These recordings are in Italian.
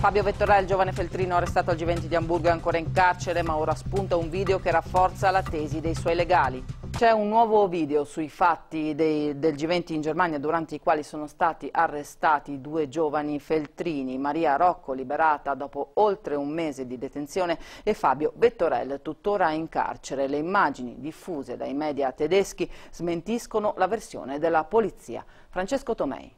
Fabio Vettorà, il giovane feltrino arrestato al G20 di Hamburgo è ancora in carcere ma ora spunta un video che rafforza la tesi dei suoi legali. C'è un nuovo video sui fatti dei, del G20 in Germania durante i quali sono stati arrestati due giovani feltrini, Maria Rocco liberata dopo oltre un mese di detenzione e Fabio Vettorel tuttora in carcere. Le immagini diffuse dai media tedeschi smentiscono la versione della polizia. Francesco Tomei.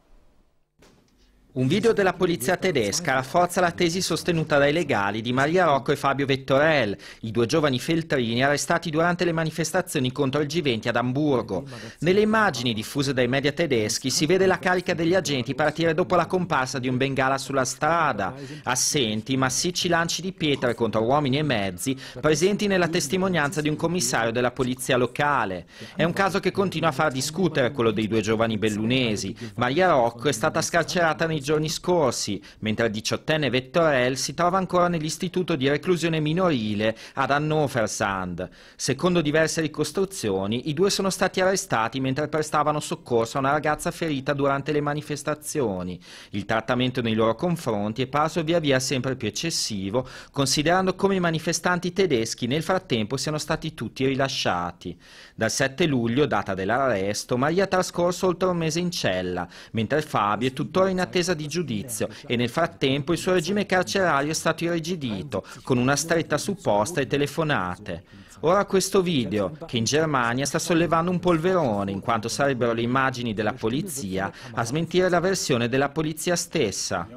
Un video della polizia tedesca rafforza la tesi sostenuta dai legali di Maria Rocco e Fabio Vettorel, i due giovani feltrini arrestati durante le manifestazioni contro il G20 ad Amburgo. Nelle immagini diffuse dai media tedeschi si vede la carica degli agenti partire dopo la comparsa di un bengala sulla strada. Assenti, massicci lanci di pietre contro uomini e mezzi, presenti nella testimonianza di un commissario della polizia locale. È un caso che continua a far discutere quello dei due giovani bellunesi. Maria Rocco è stata scarcerata nei giorni scorsi, mentre il diciottenne Vettorel si trova ancora nell'istituto di reclusione minorile ad Hannoversand. Secondo diverse ricostruzioni, i due sono stati arrestati mentre prestavano soccorso a una ragazza ferita durante le manifestazioni. Il trattamento nei loro confronti è parso via via sempre più eccessivo, considerando come i manifestanti tedeschi nel frattempo siano stati tutti rilasciati. Dal 7 luglio, data dell'arresto, Maria ha trascorso oltre un mese in cella, mentre Fabio è tuttora in attesa casa di giudizio e nel frattempo il suo regime carcerario è stato irrigidito, con una stretta su posta e telefonate. Ora questo video, che in Germania sta sollevando un polverone, in quanto sarebbero le immagini della polizia a smentire la versione della polizia stessa.